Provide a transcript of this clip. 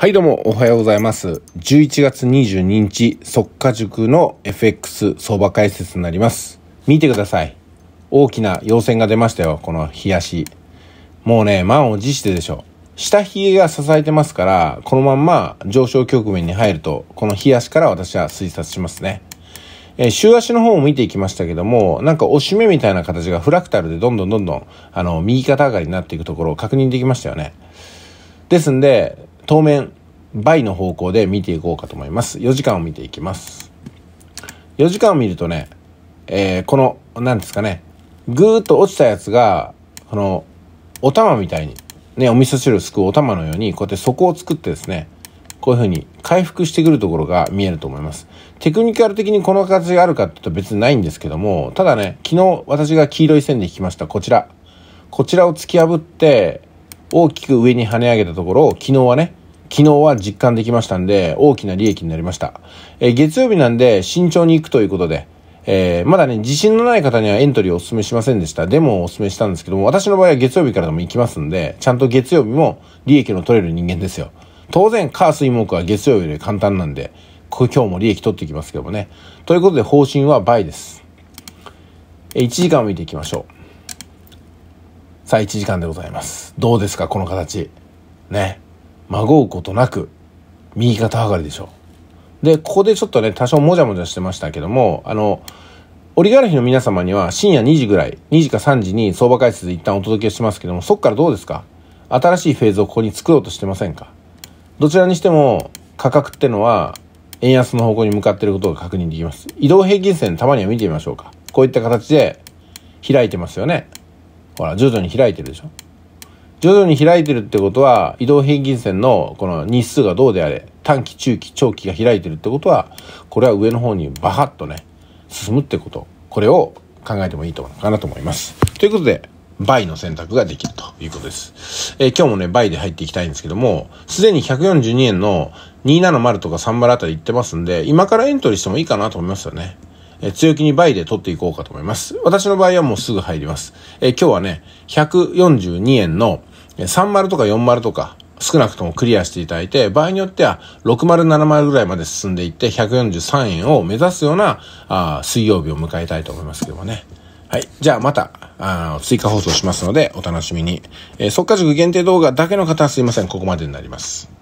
はいどうもおはようございます。11月22日、即価塾の FX 相場解説になります。見てください。大きな陽線が出ましたよ、この冷やし。もうね、満を持してでしょ。下髭が支えてますから、このまんま上昇局面に入ると、この冷やしから私は推察しますね。え週足の方を見ていきましたけども、なんか押し目みたいな形がフラクタルでどんどんどんどん、あの、右肩上がりになっていくところを確認できましたよね。ですんで、当面倍の方向で見ていこうかと思います。4時間を見ていきます。4時間を見るとね、えー、この、何ですかね、ぐーっと落ちたやつが、この、お玉みたいに、ね、お味噌汁をすくうお玉のように、こうやって底を作ってですね、こういうふうに回復してくるところが見えると思います。テクニカル的にこの形があるかっていうと別にないんですけども、ただね、昨日私が黄色い線で引きましたこちら。こちらを突き破って、大きく上に跳ね上げたところを昨日はね、昨日は実感できましたんで、大きな利益になりました。えー、月曜日なんで慎重に行くということで、えー、まだね、自信のない方にはエントリーをお勧めしませんでした。でもお勧めしたんですけども、私の場合は月曜日からでも行きますんで、ちゃんと月曜日も利益の取れる人間ですよ。当然、火水木は月曜日より簡単なんで、今日も利益取っていきますけどもね。ということで、方針は倍です。え、1時間を見ていきましょう。さあ、1時間でございます。どうですか、この形。ね。まごうことなく、右肩上がりでしょう。で、ここでちょっとね、多少もじゃもじゃしてましたけども、あの、オリガルヒの皆様には深夜2時ぐらい、2時か3時に相場解説で一旦お届けしますけども、そっからどうですか新しいフェーズをここに作ろうとしてませんかどちらにしても価格ってのは円安の方向に向かっていることが確認できます。移動平均線たまには見てみましょうか。こういった形で開いてますよね。ほら、徐々に開いてるでしょ。徐々に開いてるってことは、移動平均線のこの日数がどうであれ、短期、中期、長期が開いてるってことは、これは上の方にバハッとね、進むってこと、これを考えてもいいとかなと思います。ということで、倍の選択ができるということです。えー、今日もね、倍で入っていきたいんですけども、すでに142円の270とか30あたり行ってますんで、今からエントリーしてもいいかなと思いますよね。え強気に倍で取っていこうかと思います。私の場合はもうすぐ入ります。え今日はね、142円の30とか40とか、少なくともクリアしていただいて、場合によっては6070ぐらいまで進んでいって143円を目指すようなあ水曜日を迎えたいと思いますけどもね。はい。じゃあまた、あ追加放送しますのでお楽しみに。えー、速稼塾限定動画だけの方はすいません。ここまでになります。